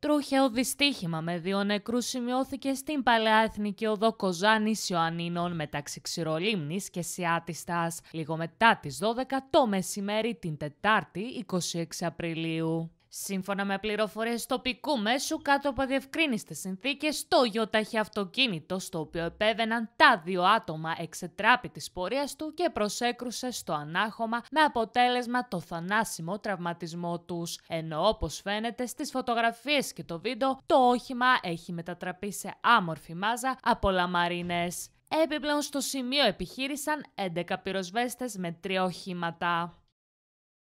Τρούχαιο δυστύχημα με δύο νεκρούς σημειώθηκε στην παλαιά εθνική οδό Κοζάνης Ιωαννίνων μεταξύ Ξηρολίμνης και Σιάτιστας λίγο μετά τις 12 το μεσημέρι την Τετάρτη 26 Απριλίου. Σύμφωνα με πληροφορίες τοπικού μέσου, κάτω από διευκρίνηστε συνθήκες, το Ιώτα αυτοκίνητο, στο οποίο επέβαιναν τα δύο άτομα εξετράπη τη πορείας του και προσέκρουσε στο ανάχωμα με αποτέλεσμα το θανάσιμο τραυματισμό τους. Ενώ όπως φαίνεται στις φωτογραφίες και το βίντεο, το όχημα έχει μετατραπεί σε άμορφη μάζα από λαμαρίνες. Έπιπλέον στο σημείο επιχείρησαν 11 πυροσβέστες με τρία οχήματα.